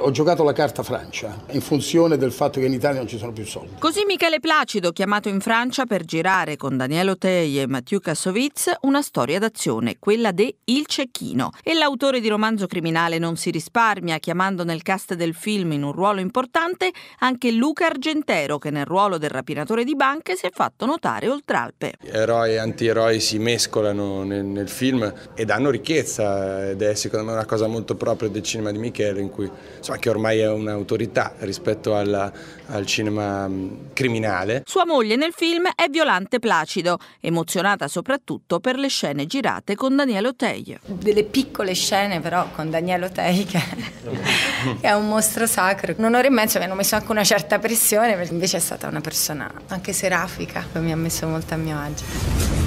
Ho giocato la carta Francia in funzione del fatto che in Italia non ci sono più soldi. Così Michele Placido, chiamato in Francia per girare con Daniele Otei e Mathieu Kassovitz una storia d'azione, quella de Il Cecchino. E l'autore di romanzo criminale non si risparmia, chiamando nel cast del film in un ruolo importante anche Luca Argentero, che nel ruolo del rapinatore di banche si è fatto notare oltre Alpe. Eroi e antieroi si mescolano nel, nel film e danno ricchezza ed è secondo me una cosa molto propria del cinema di Michele in cui insomma, cioè, che ormai è un'autorità rispetto alla, al cinema mm, criminale. Sua moglie nel film è Violante Placido, emozionata soprattutto per le scene girate con Daniele Otei. Delle piccole scene però con Daniele Otei che, è un mostro sacro. Un'ora e mezzo mi hanno messo anche una certa pressione perché invece è stata una persona anche serafica che mi ha messo molto a mio agio.